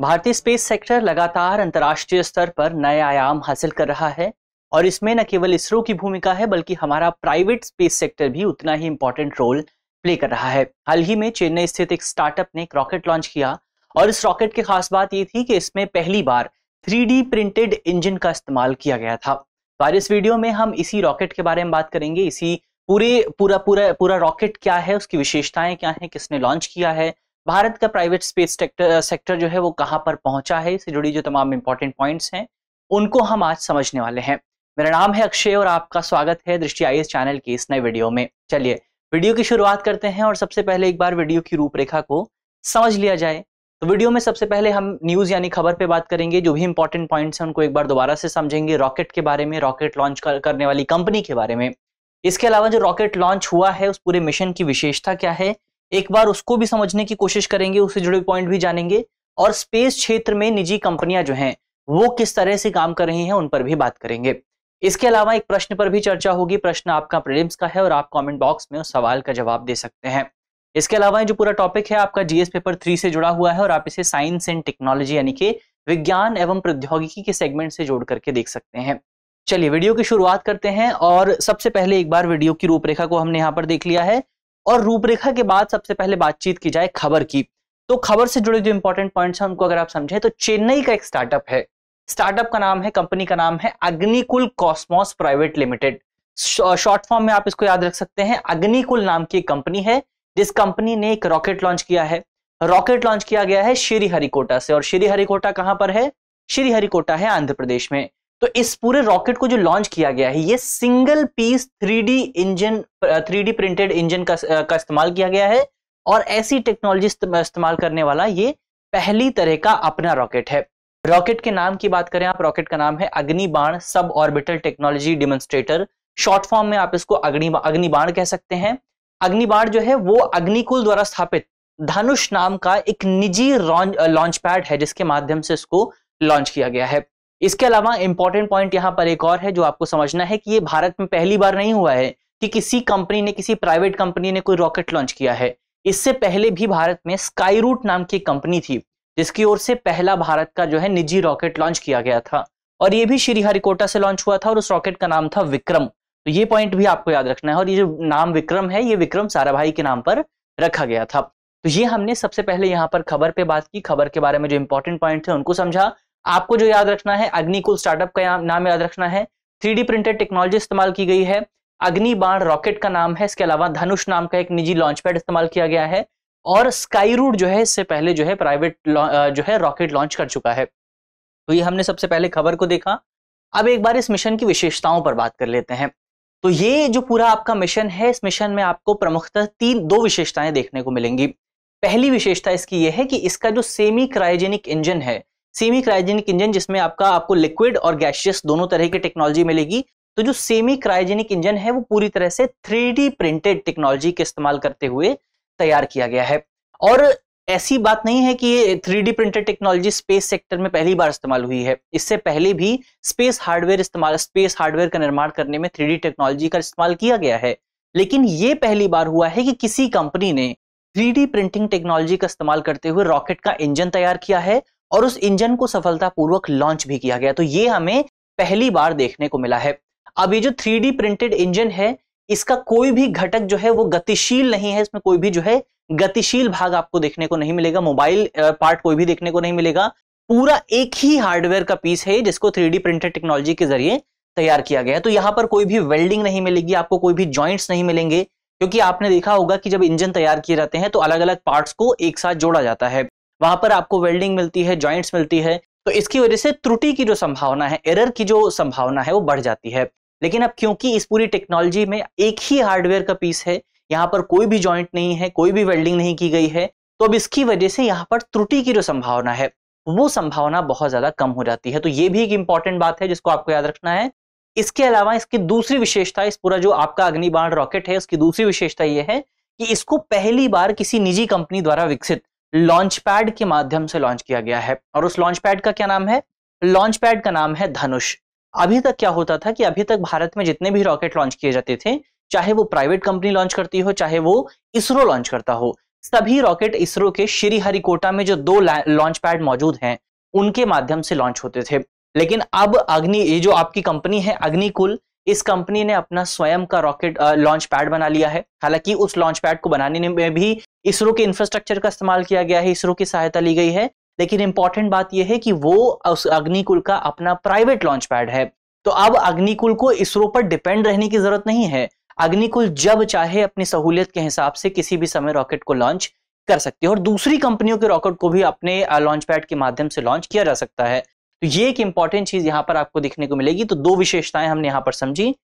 भारतीय space sector लगातार अंतर्राष्ट्रीय स्तर पर नए आयाम हासिल कर रहा है और इसमें न केवल इसरो की भूमिका है बल्कि हमारा प्राइवेट स्पेस सेक्टर भी उतना ही इम्पोर्टेंट रोल प्ले कर रहा है हाल ही में चेन्नई स्थित एक स्टार्टअप ने एक रॉकेट लॉन्च किया और इस रॉकेट की खास बात ये थी कि इसमें पहली बार थ्री प्रिंटेड इंजन का इस्तेमाल किया गया था तो आज इस वीडियो में हम इसी रॉकेट के बारे में बात करेंगे इसी पूरे पूरा पूरा पूरा रॉकेट क्या है उसकी विशेषताएं क्या है किसने लॉन्च किया है भारत का प्राइवेट स्पेस सेक्टर जो है वो कहाँ पर पहुंचा है इससे जुड़ी जो तमाम इंपॉर्टेंट पॉइंट्स हैं उनको हम आज समझने वाले हैं मेरा नाम है अक्षय और आपका स्वागत है दृष्टि आई चैनल की इस नए वीडियो में चलिए वीडियो की शुरुआत करते हैं और सबसे पहले एक बार वीडियो की रूपरेखा को समझ लिया जाए तो वीडियो में सबसे पहले हम न्यूज यानी खबर पे बात करेंगे जो भी इंपॉर्टेंट पॉइंट्स हैं उनको एक बार दोबारा से समझेंगे रॉकेट के बारे में रॉकेट लॉन्च कर, करने वाली कंपनी के बारे में इसके अलावा जो रॉकेट लॉन्च हुआ है उस पूरे मिशन की विशेषता क्या है एक बार उसको भी समझने की कोशिश करेंगे उससे जुड़े पॉइंट भी जानेंगे और स्पेस क्षेत्र में निजी कंपनियां जो हैं वो किस तरह से काम कर रही हैं उन पर भी बात करेंगे इसके अलावा एक प्रश्न पर भी चर्चा होगी प्रश्न आपका प्रेम्स का है और आप कमेंट बॉक्स में उस सवाल का जवाब दे सकते हैं इसके अलावा जो पूरा टॉपिक है आपका जीएस पेपर थ्री से जुड़ा हुआ है और आप इसे साइंस एंड टेक्नोलॉजी यानी कि विज्ञान एवं प्रौद्योगिकी के सेगमेंट से जोड़ करके देख सकते हैं चलिए वीडियो की शुरुआत करते हैं और सबसे पहले एक बार वीडियो की रूपरेखा को हमने यहाँ पर देख लिया है और रूपरेखा के बाद सबसे पहले बातचीत की जाए खबर की तो खबर से जुड़े जो इंपॉर्टेंट पॉइंट्स हैं उनको अगर आप समझें तो चेन्नई का एक स्टार्टअप है स्टार्टअप का नाम है कंपनी का नाम है Agnikul Cosmos private limited short form में आप इसको याद रख सकते हैं अग्निकुल नाम की एक कंपनी है जिस कंपनी ने एक रॉकेट लॉन्च किया है रॉकेट लॉन्च किया गया है श्रीहरिकोटा से और श्रीहरिकोटा कहां पर है श्रीहरिकोटा है आंध्र प्रदेश में तो इस पूरे रॉकेट को जो लॉन्च किया गया है ये single piece three engine three printed engine का का इस्तेमाल किया गया है और ऐसी टेक्नोलॉजी इस्तेमाल करने वाला ये पहली तरह का अपना रॉकेट है रॉकेट के नाम की बात करें आप रॉकेट का नाम है Agnibaan sub orbital technology demonstrator short form में आप इसको अग्नि अग्निबाण कह सकते हैं अग्निबाण जो है वो अग्निकुल द्वारा स्थापित धनुष नाम का एक निजी लॉन्च पैड है जिसके माध्यम से इसको लॉन्च किया गया है इसके अलावा इंपॉर्टेंट पॉइंट यहाँ पर एक और है जो आपको समझना है कि ये भारत में पहली बार नहीं हुआ है कि किसी कंपनी ने किसी प्राइवेट कंपनी ने कोई रॉकेट लॉन्च किया है इससे पहले भी भारत में स्काई रूट नाम की कंपनी थी जिसकी ओर से पहला भारत का जो है निजी रॉकेट लॉन्च किया गया था और ये भी श्रीहरिकोटा से लॉन्च हुआ था और उस रॉकेट का नाम था विक्रम तो ये पॉइंट भी आपको याद रखना है और ये जो नाम विक्रम है ये विक्रम साराभाई के नाम पर रखा गया था तो ये हमने सबसे पहले यहाँ पर खबर पे बात की खबर के बारे में जो इंपॉर्टेंट पॉइंट थे उनको समझा आपको जो याद रखना है अग्निकुल स्टार्टअप का नाम याद रखना है थ्री प्रिंटेड टेक्नोलॉजी इस्तेमाल की गई है अग्नि बाण रॉकेट का नाम है इसके अलावा धनुष नाम का एक निजी लॉन्च पैड इस्तेमाल किया गया है और स्काई रूट जो है इससे पहले जो है प्राइवेट जो है रॉकेट लॉन्च कर चुका है तो ये हमने सबसे पहले खबर को देखा अब एक बार इस मिशन की विशेषताओं पर बात कर लेते हैं तो ये जो पूरा आपका मिशन है इस मिशन में आपको प्रमुखतः तीन दो विशेषताएं देखने को मिलेंगी पहली विशेषता इसकी यह है कि इसका जो सेमी क्रायोजेनिक इंजन है सेमी क्रायोजेनिक इंजन जिसमें आपका आपको लिक्विड और गैशियस दोनों तरह की टेक्नोलॉजी मिलेगी तो जो सेमी क्रायोजेनिक इंजन है वो पूरी तरह से थ्री प्रिंटेड टेक्नोलॉजी के इस्तेमाल करते हुए तैयार किया गया है और ऐसी बात नहीं है कि ये three printed technology space sector में पहली बार इस्तेमाल हुई है इससे पहले भी स्पेस हार्डवेयर इस्तेमाल स्पेस हार्डवेयर का निर्माण करने में थ्री टेक्नोलॉजी का इस्तेमाल किया गया है लेकिन ये पहली बार हुआ है कि किसी कंपनी ने थ्री प्रिंटिंग टेक्नोलॉजी का इस्तेमाल करते हुए रॉकेट का इंजन तैयार किया है और उस इंजन को सफलतापूर्वक लॉन्च भी किया गया तो ये हमें पहली बार देखने को मिला है अब ये जो थ्री प्रिंटेड इंजन है इसका कोई भी घटक जो है वो गतिशील नहीं है इसमें कोई भी जो है गतिशील भाग आपको देखने को नहीं मिलेगा मोबाइल पार्ट कोई भी देखने को नहीं मिलेगा पूरा एक ही हार्डवेयर का पीस है जिसको थ्री प्रिंटेड टेक्नोलॉजी के जरिए तैयार किया गया है तो यहाँ पर कोई भी वेल्डिंग नहीं मिलेगी आपको कोई भी ज्वाइंट्स नहीं मिलेंगे क्योंकि आपने देखा होगा कि जब इंजन तैयार किए जाते हैं तो अलग अलग पार्ट्स को एक साथ जोड़ा जाता है वहां पर आपको वेल्डिंग मिलती है ज्वाइंट्स मिलती है तो इसकी वजह से त्रुटि की जो संभावना है एरर की जो संभावना है वो बढ़ जाती है लेकिन अब क्योंकि इस पूरी टेक्नोलॉजी में एक ही हार्डवेयर का पीस है यहाँ पर कोई भी ज्वाइंट नहीं है कोई भी वेल्डिंग नहीं की गई है तो अब इसकी वजह से यहाँ पर त्रुटि की जो संभावना है वो संभावना बहुत ज्यादा कम हो जाती है तो ये भी एक इंपॉर्टेंट बात है जिसको आपको याद रखना है इसके अलावा इसकी दूसरी विशेषता इस पूरा जो आपका अग्निबाण रॉकेट है उसकी दूसरी विशेषता यह है कि इसको पहली बार किसी निजी कंपनी द्वारा विकसित लॉन्च पैड के माध्यम से लॉन्च किया गया है और उस लॉन्च पैड का क्या नाम है लॉन्च पैड का नाम है धनुष अभी तक क्या होता था कि अभी तक भारत में जितने भी रॉकेट लॉन्च किए जाते थे चाहे वो प्राइवेट कंपनी लॉन्च करती हो चाहे वो इसरो लॉन्च करता हो सभी रॉकेट इसरो के श्रीहरिकोटा में जो दो लॉन्च पैड मौजूद हैं उनके माध्यम से लॉन्च होते थे लेकिन अब अग्नि ये जो आपकी कंपनी है अग्निकुल इस कंपनी ने अपना स्वयं का रॉकेट लॉन्च पैड बना लिया है हालांकि उस लॉन्च पैड को बनाने में भी इसरो के इंफ्रास्ट्रक्चर का इस्तेमाल किया गया है इसरो की सहायता ली गई है लेकिन इंपॉर्टेंट बात यह है कि वो उस अग्निकुल का अपना प्राइवेट लॉन्च पैड है तो अब अग्निकुल को इसरो पर डिपेंड रहने की जरूरत नहीं है अग्निकुल जब चाहे अपनी सहूलियत के हिसाब से किसी भी समय रॉकेट को लॉन्च कर सकती है और दूसरी कंपनियों के रॉकेट को भी अपने लॉन्च पैड के माध्यम से लॉन्च किया जा सकता है तो ये एक इंपॉर्टेंट चीज यहाँ पर आपको देखने को मिलेगी तो दो विशेषताएं हमने यहाँ पर समझी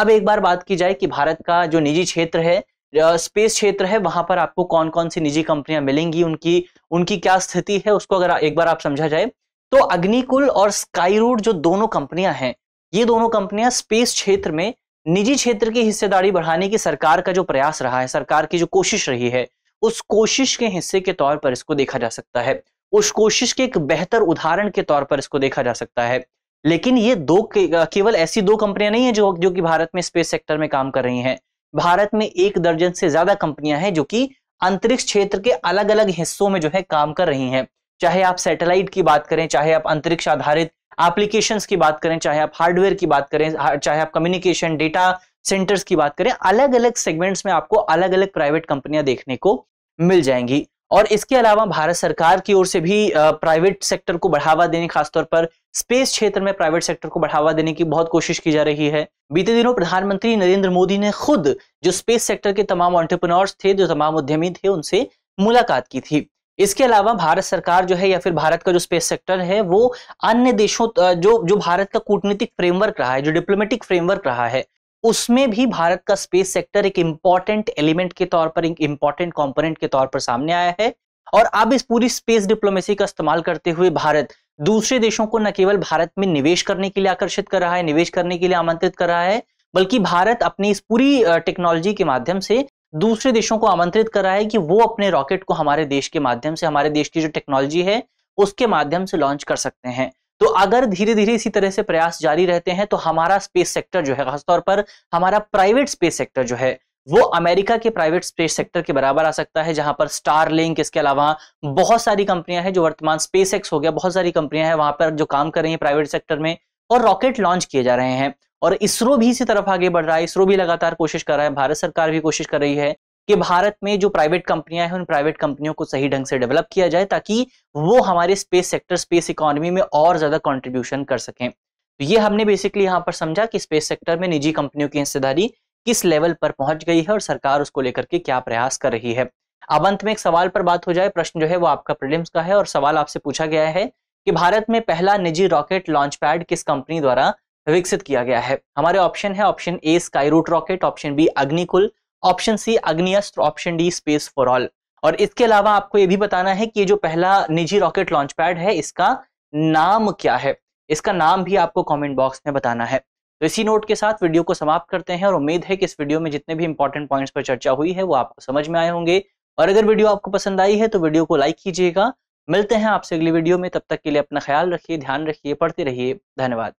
अब एक बार बात की जाए कि भारत का जो निजी क्षेत्र है स्पेस क्षेत्र है वहां पर आपको कौन कौन सी निजी कंपनियां मिलेंगी उनकी उनकी क्या स्थिति है उसको अगर एक बार आप समझा जाए तो अग्निकुल और स्काई रूट जो दोनों कंपनियां हैं ये दोनों कंपनियां स्पेस क्षेत्र में निजी क्षेत्र की हिस्सेदारी बढ़ाने की सरकार का जो प्रयास रहा है सरकार की जो कोशिश रही है उस कोशिश के हिस्से के तौर पर इसको देखा जा सकता है उस कोशिश के एक बेहतर उदाहरण के तौर पर इसको देखा जा सकता है लेकिन ये दो केवल ऐसी दो कंपनियां नहीं है जो जो कि भारत में स्पेस सेक्टर में काम कर रही हैं भारत में एक दर्जन से ज्यादा कंपनियां हैं जो कि अंतरिक्ष क्षेत्र के अलग अलग हिस्सों में जो है काम कर रही हैं चाहे आप सैटेलाइट की बात करें चाहे आप अंतरिक्ष आधारित एप्लीकेशन की बात करें चाहे आप हार्डवेयर की बात करें चाहे आप कम्युनिकेशन डेटा सेंटर्स की बात करें अलग अलग सेगमेंट्स में आपको अलग अलग प्राइवेट कंपनियां देखने को मिल जाएंगी और इसके अलावा भारत सरकार की ओर से भी प्राइवेट सेक्टर को बढ़ावा देने खासतौर पर स्पेस क्षेत्र में प्राइवेट सेक्टर को बढ़ावा देने की बहुत कोशिश की जा रही है बीते दिनों प्रधानमंत्री नरेंद्र मोदी ने खुद जो स्पेस सेक्टर के तमाम ऑन्टरप्रनोर्स थे जो तमाम उद्यमी थे उनसे मुलाकात की थी इसके अलावा भारत सरकार जो है या फिर भारत का जो स्पेस सेक्टर है वो अन्य देशों जो जो भारत का कूटनीतिक फ्रेमवर्क रहा है जो डिप्लोमेटिक फ्रेमवर्क रहा है उसमें भी भारत का स्पेस सेक्टर एक इंपॉर्टेंट एलिमेंट के तौर पर एक इंपॉर्टेंट कॉम्पोनेंट के तौर पर सामने आया है और अब इस पूरी स्पेस डिप्लोमेसी का इस्तेमाल करते हुए भारत दूसरे देशों को न केवल भारत में निवेश करने के लिए आकर्षित कर रहा है निवेश करने के लिए आमंत्रित कर रहा है बल्कि भारत अपनी इस पूरी टेक्नोलॉजी के माध्यम से दूसरे देशों को आमंत्रित कर रहा है कि वो अपने रॉकेट को हमारे देश के माध्यम से हमारे देश की जो टेक्नोलॉजी है उसके माध्यम से लॉन्च कर सकते हैं तो अगर धीरे धीरे इसी तरह से प्रयास जारी रहते हैं तो हमारा स्पेस सेक्टर जो है खासतौर पर हमारा प्राइवेट स्पेस सेक्टर जो है वो अमेरिका के प्राइवेट स्पेस सेक्टर के बराबर आ सकता है जहां पर स्टार लिंक इसके अलावा बहुत सारी कंपनियां हैं जो वर्तमान स्पेस एक्स हो गया बहुत सारी कंपनियां हैं वहां पर जो काम कर रही हैं प्राइवेट सेक्टर में और रॉकेट लॉन्च किए जा रहे हैं और इसरो भी इसी तरफ आगे बढ़ रहा है इसरो भी लगातार कोशिश कर रहा है भारत सरकार भी कोशिश कर रही है कि भारत में जो प्राइवेट कंपनियां हैं उन प्राइवेट कंपनियों को सही ढंग से डेवलप किया जाए ताकि वो हमारे स्पेस सेक्टर स्पेस इकोनॉमी में और ज्यादा कंट्रीब्यूशन कर सकें तो ये हमने बेसिकली यहाँ पर समझा कि स्पेस सेक्टर में निजी कंपनियों की हिस्सेदारी किस लेवल पर पहुंच गई है और सरकार उसको लेकर के क्या प्रयास कर रही है अब अंत में एक सवाल पर बात हो जाए प्रश्न जो है वो आपका प्रिलिम्स का है और सवाल आपसे पूछा गया है कि भारत में पहला निजी रॉकेट लॉन्च पैड किस कंपनी द्वारा विकसित किया गया है हमारे ऑप्शन है option A Skyroot rocket option B Agnikul option C Agniastra option D space for all और इसके अलावा आपको ये भी बताना है कि ये जो पहला निजी रॉकेट लॉन्च पैड है इसका नाम क्या है इसका नाम भी आपको कमेंट बॉक्स में बताना है तो इसी नोट के साथ वीडियो को समाप्त करते हैं और उम्मीद है कि इस वीडियो में जितने भी इंपॉर्टेंट पॉइंट्स पर चर्चा हुई है वो आपको समझ में आए होंगे और अगर वीडियो आपको पसंद आई है तो वीडियो को लाइक कीजिएगा मिलते हैं आपसे अगली वीडियो में तब तक के लिए अपना ख्याल रखिए ध्यान रखिए पढ़ते रहिए धन्यवाद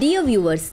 Dear व्यूवर्स